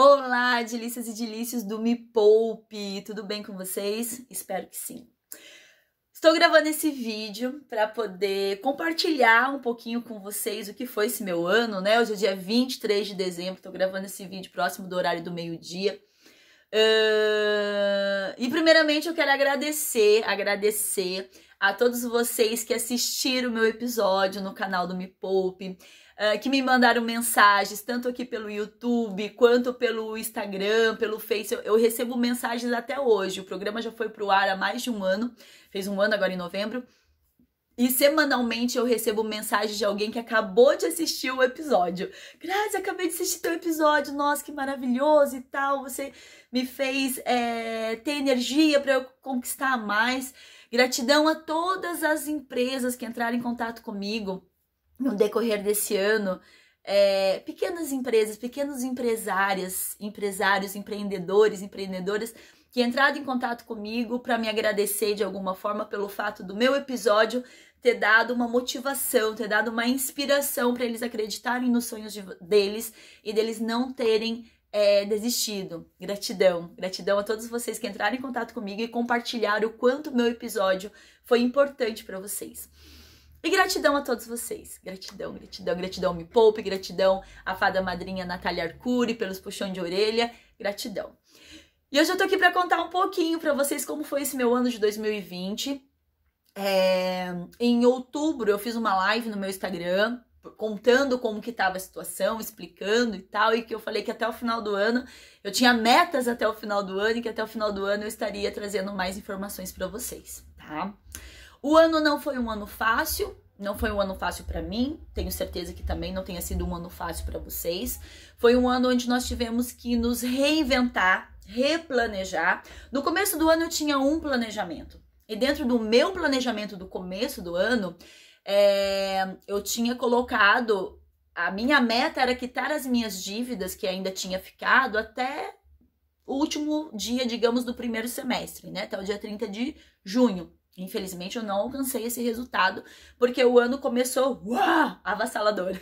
Olá, delícias e delícios do Me Poupe! Tudo bem com vocês? Espero que sim. Estou gravando esse vídeo para poder compartilhar um pouquinho com vocês o que foi esse meu ano, né? Hoje é dia 23 de dezembro, estou gravando esse vídeo próximo do horário do meio-dia. Uh... E primeiramente eu quero agradecer, agradecer a todos vocês que assistiram o meu episódio no canal do Me Poupe, ah, que me mandaram mensagens, tanto aqui pelo YouTube, quanto pelo Instagram, pelo Face. Eu, eu recebo mensagens até hoje. O programa já foi para o ar há mais de um ano, fez um ano agora em novembro. E semanalmente eu recebo mensagem de alguém que acabou de assistir o episódio. Grazi, acabei de assistir teu episódio, nossa, que maravilhoso e tal. Você me fez é, ter energia para eu conquistar mais. Gratidão a todas as empresas que entraram em contato comigo no decorrer desse ano. É, pequenas empresas, pequenos empresárias, empresários, empreendedores, empreendedoras que entraram em contato comigo para me agradecer de alguma forma pelo fato do meu episódio ter dado uma motivação, ter dado uma inspiração para eles acreditarem nos sonhos de, deles e deles não terem é, desistido. Gratidão. Gratidão a todos vocês que entraram em contato comigo e compartilharam o quanto meu episódio foi importante para vocês. E gratidão a todos vocês. Gratidão, gratidão, gratidão me poupe, gratidão à fada madrinha Natália Arcuri pelos puxões de orelha, gratidão. E hoje eu tô aqui para contar um pouquinho para vocês como foi esse meu ano de 2020. É... Em outubro eu fiz uma live no meu Instagram contando como que estava a situação, explicando e tal, e que eu falei que até o final do ano eu tinha metas até o final do ano e que até o final do ano eu estaria trazendo mais informações para vocês, tá? O ano não foi um ano fácil, não foi um ano fácil para mim, tenho certeza que também não tenha sido um ano fácil para vocês. Foi um ano onde nós tivemos que nos reinventar, replanejar. No começo do ano eu tinha um planejamento. E dentro do meu planejamento do começo do ano, é, eu tinha colocado. A minha meta era quitar as minhas dívidas que ainda tinha ficado até o último dia, digamos, do primeiro semestre, né? Até o dia 30 de junho. Infelizmente, eu não alcancei esse resultado, porque o ano começou uau, avassalador.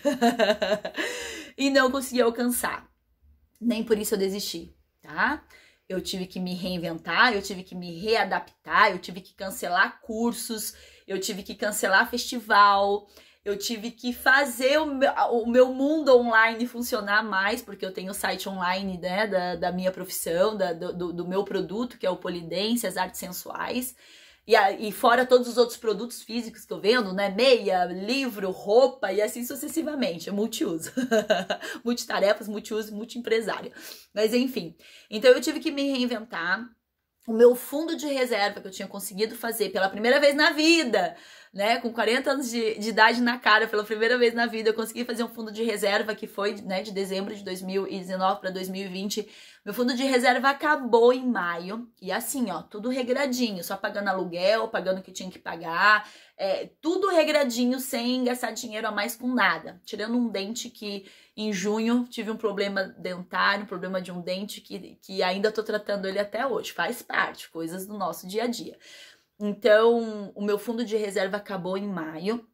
e não consegui alcançar. Nem por isso eu desisti, tá? Eu tive que me reinventar, eu tive que me readaptar, eu tive que cancelar cursos, eu tive que cancelar festival, eu tive que fazer o meu, o meu, mundo online funcionar mais, porque eu tenho o site online né, da, da minha profissão, da, do, do, meu produto, que é o Polidense, as artes sensuais. E, a, e, fora todos os outros produtos físicos que eu vendo, né? Meia, livro, roupa e assim sucessivamente. É multiuso. multitarefas, multiuso, multiempresária. Mas enfim. Então eu tive que me reinventar o meu fundo de reserva que eu tinha conseguido fazer pela primeira vez na vida né, com 40 anos de, de, idade na cara, pela primeira vez na vida, eu consegui fazer um fundo de reserva que foi, né, de dezembro de 2019 para 2020. Meu fundo de reserva acabou em maio e assim, ó, tudo regradinho, só pagando aluguel, pagando o que tinha que pagar, é, tudo regradinho, sem gastar dinheiro a mais com nada. Tirando um dente que em junho tive um problema dentário, um problema de um dente que, que ainda tô tratando ele até hoje, faz parte, coisas do nosso dia a dia. Então, o meu fundo de reserva acabou em maio,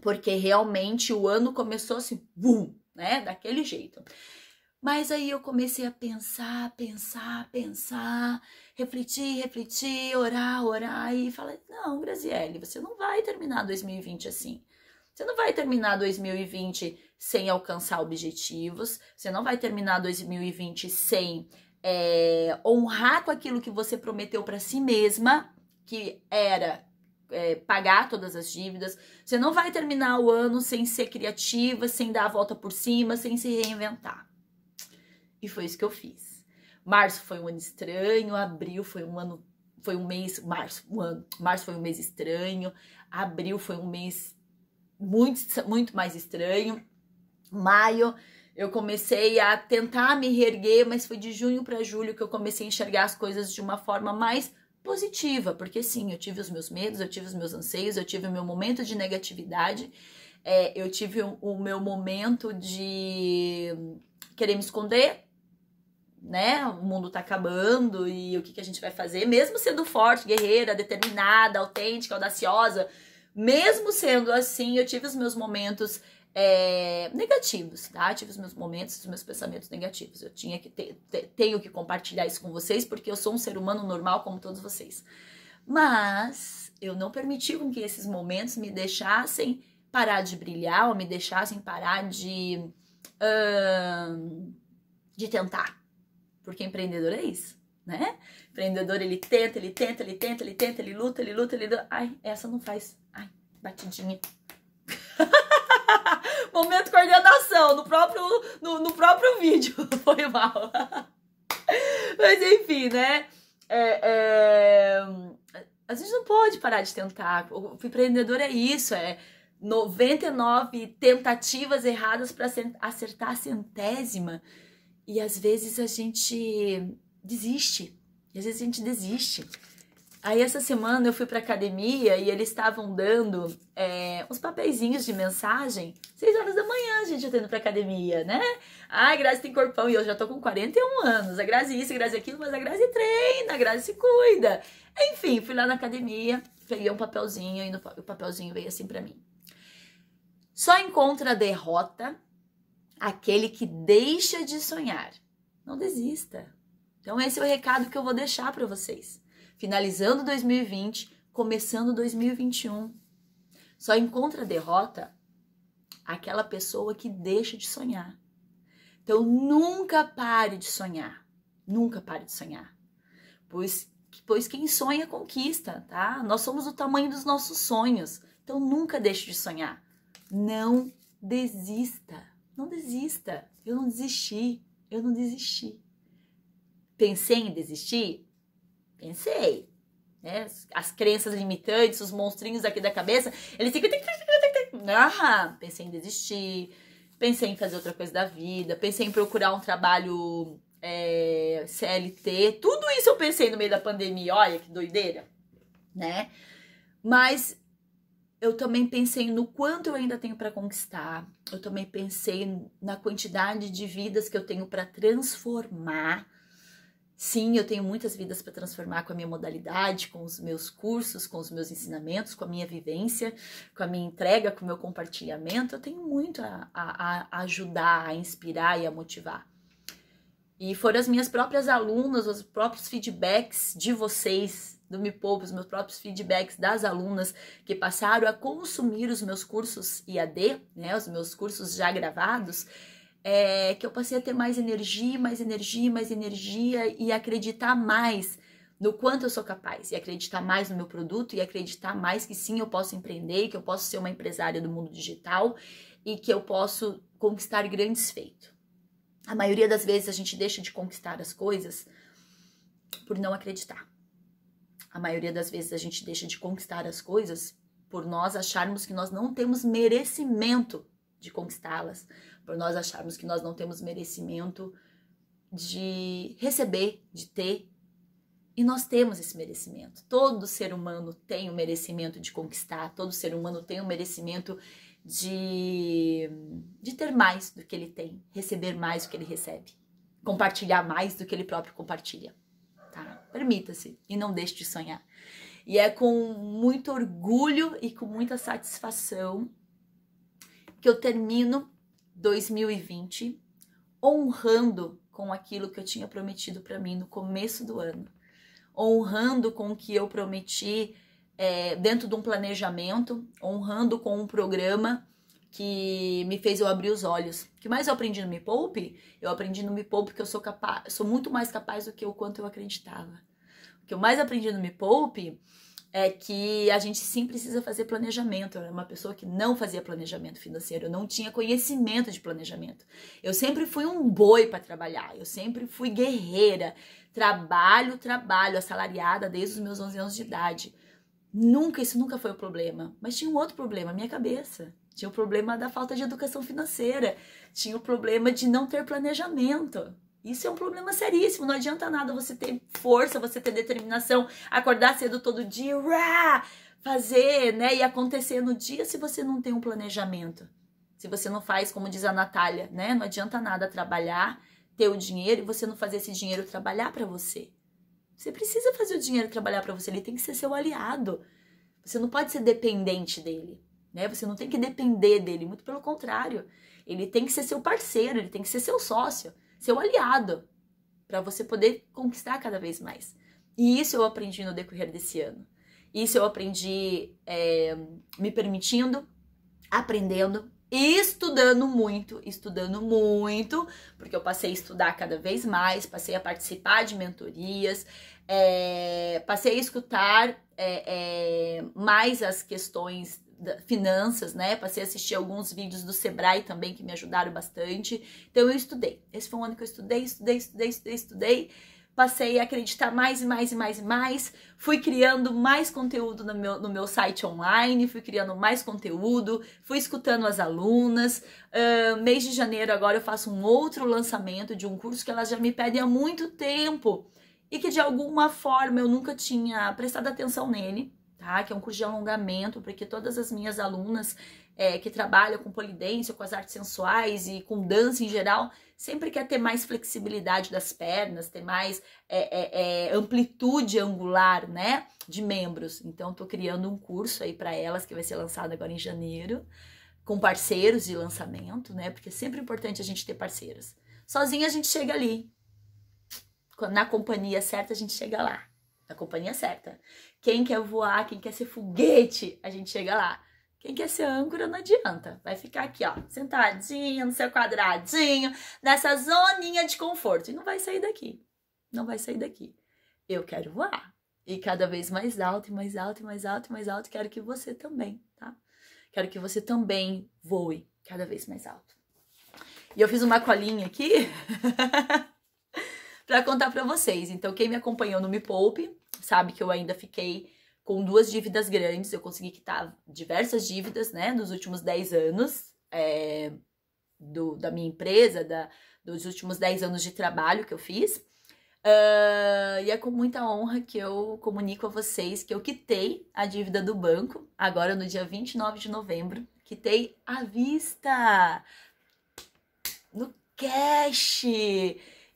porque realmente o ano começou assim, bum, né? Daquele jeito. Mas aí eu comecei a pensar, pensar, pensar, refletir, refletir, orar, orar e falei: "Não, Graziele, você não vai terminar 2020 assim. Você não vai terminar 2020 sem alcançar objetivos, você não vai terminar 2020 sem é, honrar com aquilo que você prometeu para si mesma, que era é, pagar todas as dívidas. Você não vai terminar o ano sem ser criativa, sem dar a volta por cima, sem se reinventar. E foi isso que eu fiz. Março foi um ano estranho, abril foi um ano, foi um mês, março, um ano, março foi um mês estranho, abril foi um mês muito, muito mais estranho. Maio eu comecei a tentar me reerguer, mas foi de junho para julho que eu comecei a enxergar as coisas de uma forma mais positiva, porque sim, eu tive os meus medos, eu tive os meus anseios, eu tive o meu momento de negatividade, é, eu tive o, meu momento de querer me esconder, né? O mundo tá acabando e o que, que a gente vai fazer? Mesmo sendo forte, guerreira, determinada, autêntica, audaciosa, mesmo sendo assim, eu tive os meus momentos é, negativos, tá? Tive os meus momentos, os meus pensamentos negativos. Eu tinha que ter, tenho que compartilhar isso com vocês porque eu sou um ser humano normal como todos vocês. Mas eu não permiti com que esses momentos me deixassem parar de brilhar ou me deixassem parar de de tentar, porque empreendedor é isso, né? Empreendedor ele tenta, ele tenta, ele tenta, ele tenta, ele luta, ele luta, ele luta. Ai, essa não faz. Ai, batidinha. Momento coordenação, no próprio, no, no próprio vídeo. Foi mal. Mas enfim, né? É, é... A gente não pode parar de tentar. O empreendedor é isso, é 99 tentativas erradas para acertar a centésima. E às vezes a gente desiste. E às vezes a gente desiste. Aí essa semana eu fui pra academia e eles estavam dando é, uns papeizinhos de mensagem. Seis horas da manhã, gente, atendo para pra academia, né? Ai, Grazi tem corpão e eu já tô com 41 anos. A Grazi isso, a Grazi aquilo, mas a Grazi treina, a Grazi se cuida. Enfim, fui lá na academia, peguei um papelzinho e no, o papelzinho veio assim para mim. Só encontra a derrota aquele que deixa de sonhar. Não desista. Então esse é o recado que eu vou deixar para vocês finalizando 2020, começando 2021. Só encontra derrota aquela pessoa que deixa de sonhar. Então nunca pare de sonhar. Nunca pare de sonhar. Pois, pois quem sonha conquista, tá? Nós somos o tamanho dos nossos sonhos. Então nunca deixe de sonhar. Não desista. Não desista. Eu não desisti. Eu não desisti. Pensei em desistir? Pensei. Né? As crenças limitantes, os monstrinhos aqui da cabeça, eles ficam. Ah, pensei em desistir, pensei em fazer outra coisa da vida, pensei em procurar um trabalho é, CLT, tudo isso eu pensei no meio da pandemia, olha que doideira, né? Mas eu também pensei no quanto eu ainda tenho para conquistar, eu também pensei na quantidade de vidas que eu tenho para transformar Sim, eu tenho muitas vidas para transformar com a minha modalidade, com os meus cursos, com os meus ensinamentos, com a minha vivência, com a minha entrega, com o meu compartilhamento. Eu tenho muito a, a, a ajudar, a inspirar e a motivar. E foram as minhas próprias alunas, os próprios feedbacks de vocês, do Me Poupa, os meus próprios feedbacks das alunas que passaram a consumir os meus cursos IAD, né, os meus cursos já gravados, é, que eu passei a ter mais energia, mais energia, mais energia e acreditar mais no quanto eu sou capaz e acreditar mais no meu produto e acreditar mais que sim eu posso empreender, que eu posso ser uma empresária do mundo digital e que eu posso conquistar grandes feitos. A maioria das vezes a gente deixa de conquistar as coisas por não acreditar. A maioria das vezes a gente deixa de conquistar as coisas por nós acharmos que nós não temos merecimento de conquistá-las, por nós acharmos que nós não temos merecimento de receber, de ter. E nós temos esse merecimento. Todo ser humano tem o merecimento de conquistar, todo ser humano tem o merecimento de, de ter mais do que ele tem, receber mais do que ele recebe, compartilhar mais do que ele próprio compartilha. Tá? Permita-se e não deixe de sonhar. E é com muito orgulho e com muita satisfação que eu termino 2020, honrando com aquilo que eu tinha prometido para mim no começo do ano, honrando com o que eu prometi é, dentro de um planejamento, honrando com um programa que me fez eu abrir os olhos. O que mais eu aprendi no Me Poupe? Eu aprendi no Me Poupe que eu sou capaz, sou muito mais capaz do que o quanto eu acreditava. O que eu mais aprendi no Me Poupe é que a gente sim precisa fazer planejamento. Eu era uma pessoa que não fazia planejamento financeiro, eu não tinha conhecimento de planejamento. Eu sempre fui um boi para trabalhar, eu sempre fui guerreira. Trabalho, trabalho, assalariada desde os meus 11 anos de idade. Nunca, isso nunca foi o problema. Mas tinha um outro problema, minha cabeça. Tinha o problema da falta de educação financeira, tinha o problema de não ter planejamento. Isso é um problema seríssimo. Não adianta nada você ter força, você ter determinação, acordar cedo todo dia, rá, fazer, né? E acontecer no dia se você não tem um planejamento. Se você não faz, como diz a Natália, né? Não adianta nada trabalhar, ter o dinheiro e você não fazer esse dinheiro trabalhar para você. Você precisa fazer o dinheiro trabalhar para você, ele tem que ser seu aliado. Você não pode ser dependente dele, né? Você não tem que depender dele, muito pelo contrário. Ele tem que ser seu parceiro, ele tem que ser seu sócio seu aliado para você poder conquistar cada vez mais. E isso eu aprendi no decorrer desse ano. Isso eu aprendi é, me permitindo, aprendendo, estudando muito, estudando muito, porque eu passei a estudar cada vez mais, passei a participar de mentorias, é, passei a escutar é, é, mais as questões finanças, né? Passei a assistir alguns vídeos do Sebrae também que me ajudaram bastante. Então eu estudei. Esse foi um ano que eu estudei, estudei, estudei, estudei, estudei. Passei a acreditar mais e mais e mais e mais. Fui criando mais conteúdo no meu, no meu site online, fui criando mais conteúdo, fui escutando as alunas. Uh, mês de janeiro agora eu faço um outro lançamento de um curso que elas já me pedem há muito tempo e que de alguma forma eu nunca tinha prestado atenção nele tá? Que é um curso de alongamento porque todas as minhas alunas é, que trabalham com polidência, com as artes sensuais e com dança em geral, sempre quer ter mais flexibilidade das pernas, ter mais é, é, é amplitude angular, né, de membros. Então, estou criando um curso aí para elas que vai ser lançado agora em janeiro, com parceiros de lançamento, né? Porque é sempre importante a gente ter parceiros. Sozinha a gente chega ali. Na companhia certa a gente chega lá a companhia certa. Quem quer voar, quem quer ser foguete, a gente chega lá. Quem quer ser âncora não adianta. Vai ficar aqui, ó, sentadinho, no seu quadradinho, nessa zoninha de conforto. E não vai sair daqui. Não vai sair daqui. Eu quero voar. E cada vez mais alto, e mais alto, e mais alto, e mais alto. Quero que você também, tá? Quero que você também voe cada vez mais alto. E eu fiz uma colinha aqui para contar para vocês. Então, quem me acompanhou no Me Poupe, sabe que eu ainda fiquei com duas dívidas grandes, eu consegui quitar diversas dívidas, né, nos últimos 10 anos é, do, da minha empresa, da, dos últimos 10 anos de trabalho que eu fiz. Uh, e é com muita honra que eu comunico a vocês que eu quitei a dívida do banco, agora no dia 29 de novembro, quitei à vista, no cash.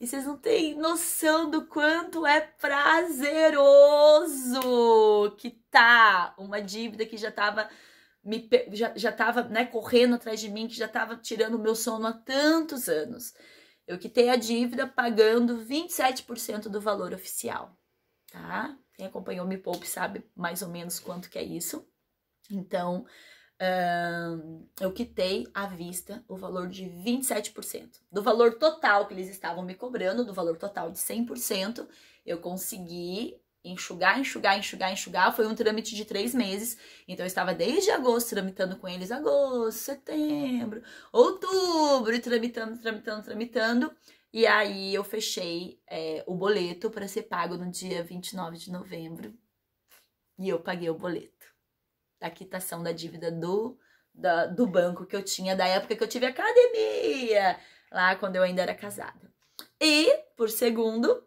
E vocês não têm noção do quanto é prazeroso que tá uma dívida que já tava me já, já tava, né, correndo atrás de mim, que já tava tirando o meu sono há tantos anos. Eu quitei a dívida pagando 27% do valor oficial, tá? Quem acompanhou Me Poupe sabe mais ou menos quanto que é isso. Então, Uh, eu quitei à vista o valor de 27%. Do valor total que eles estavam me cobrando, do valor total de 100%, eu consegui enxugar, enxugar, enxugar, enxugar. Foi um trâmite de três meses. Então, eu estava desde agosto tramitando com eles, agosto, setembro, outubro, e tramitando, tramitando, tramitando. E aí, eu fechei é, o boleto para ser pago no dia 29 de novembro. E eu paguei o boleto da quitação da dívida do, da, do banco que eu tinha da época que eu tive academia, lá quando eu ainda era casada. E, por segundo,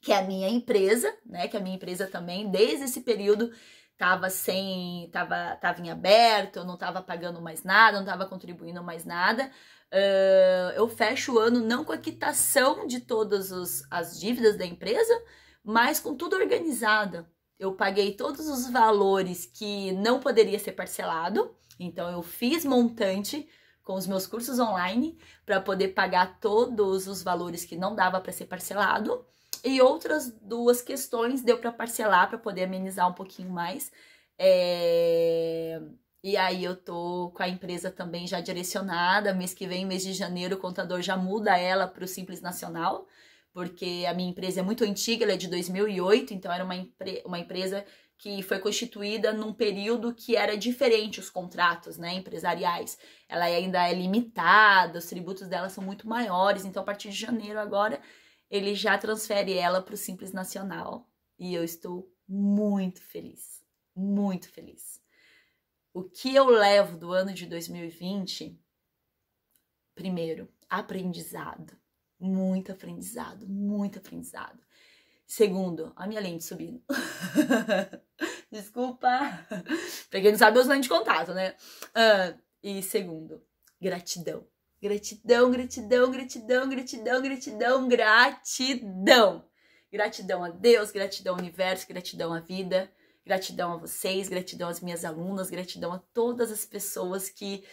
que a minha empresa, né, que a minha empresa também, desde esse período, tava sem, tava, tava em aberto, eu não tava pagando mais nada, não tava contribuindo mais nada. Uh, eu fecho o ano não com a quitação de todas os, as dívidas da empresa, mas com tudo organizada, eu paguei todos os valores que não poderia ser parcelado, então eu fiz montante com os meus cursos online para poder pagar todos os valores que não dava para ser parcelado. E outras duas questões deu para parcelar para poder amenizar um pouquinho mais. É... E aí eu tô com a empresa também já direcionada. Mês que vem, mês de janeiro, o contador já muda ela para o Simples Nacional porque a minha empresa é muito antiga, ela é de 2008, então era uma, empre uma empresa que foi constituída num período que era diferente os contratos né, empresariais. Ela ainda é limitada, os tributos dela são muito maiores, então a partir de janeiro agora ele já transfere ela para o Simples Nacional. E eu estou muito feliz, muito feliz. O que eu levo do ano de 2020? Primeiro, aprendizado. Muito aprendizado, muito aprendizado. Segundo, a minha lente subindo. Desculpa. pra quem não sabe, eu uso lente de contato, né? Ah, e segundo, gratidão. Gratidão, gratidão, gratidão, gratidão, gratidão, gratidão. Gratidão a Deus, gratidão ao universo, gratidão à vida, gratidão a vocês, gratidão às minhas alunas, gratidão a todas as pessoas que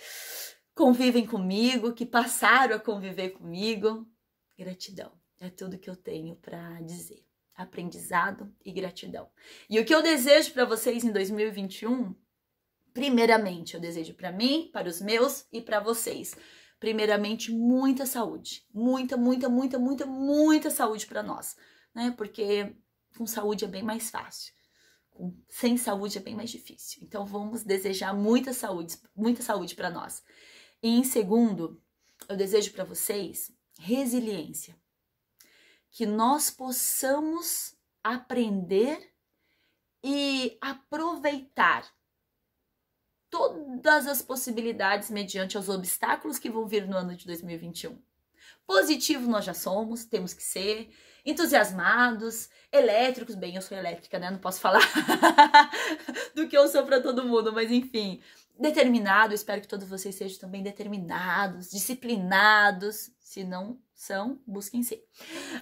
convivem comigo, que passaram a conviver comigo gratidão. É tudo que eu tenho para dizer. Aprendizado e gratidão. E o que eu desejo para vocês em 2021, primeiramente, eu desejo para mim, para os meus e para vocês. Primeiramente, muita saúde. Muita, muita, muita, muita, muita saúde para nós, né? Porque com saúde é bem mais fácil sem saúde é bem mais difícil. Então vamos desejar muita saúde, muita saúde para nós. E em segundo, eu desejo para vocês resiliência. Que nós possamos aprender e aproveitar todas as possibilidades mediante os obstáculos que vão vir no ano de 2021. Positivo nós já somos, temos que ser, entusiasmados, elétricos, bem, eu sou elétrica, né? Não posso falar do que eu sou para todo mundo, mas enfim, determinado, espero que todos vocês sejam também determinados, disciplinados. Se não são, busquem ser.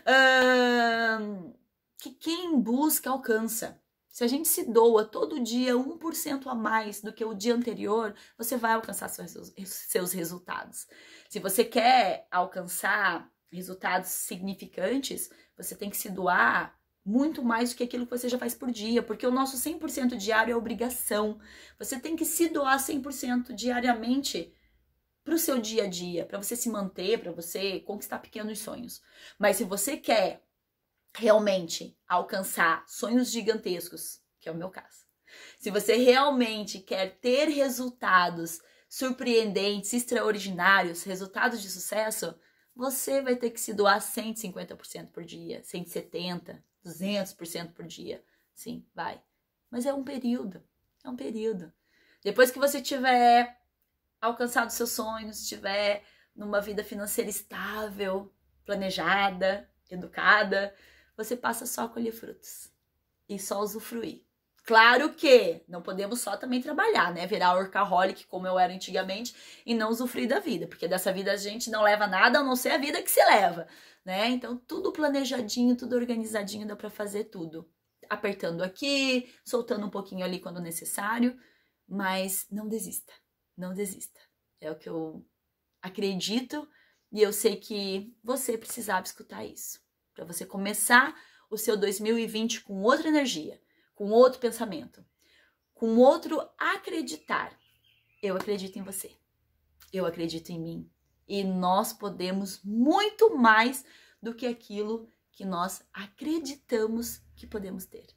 Uh, que quem busca alcança. Se a gente se doa todo dia 1% a mais do que o dia anterior, você vai alcançar seus, seus resultados. Se você quer alcançar resultados significantes, você tem que se doar muito mais do que aquilo que você já faz por dia, porque o nosso 100% diário é obrigação. Você tem que se doar 100% diariamente para o seu dia a dia, para você se manter, para você conquistar pequenos sonhos. Mas se você quer realmente alcançar sonhos gigantescos, que é o meu caso, se você realmente quer ter resultados surpreendentes, extraordinários, resultados de sucesso, você vai ter que se doar 150% por dia, 170, 200% por dia. Sim, vai. Mas é um período. É um período. Depois que você tiver alcançado seus sonhos, tiver numa vida financeira estável, planejada, educada, você passa só a colher frutos e só usufruir. Claro que não podemos só também trabalhar, né? Virar workaholic como eu era antigamente e não usufruir da vida, porque dessa vida a gente não leva nada a não ser a vida que se leva né? Então tudo planejadinho, tudo organizadinho, dá para fazer tudo. Apertando aqui, soltando um pouquinho ali quando necessário, mas não desista. Não desista. É o que eu acredito e eu sei que você precisava escutar isso, para você começar o seu 2020 com outra energia, com outro pensamento, com outro acreditar. Eu acredito em você. Eu acredito em mim e nós podemos muito mais do que aquilo que nós acreditamos que podemos ter.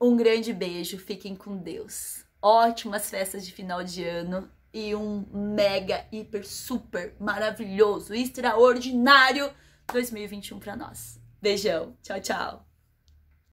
Um grande beijo, fiquem com Deus. Ótimas festas de final de ano e um mega, hiper, super maravilhoso, extraordinário 2021 para nós. Beijão, tchau, tchau.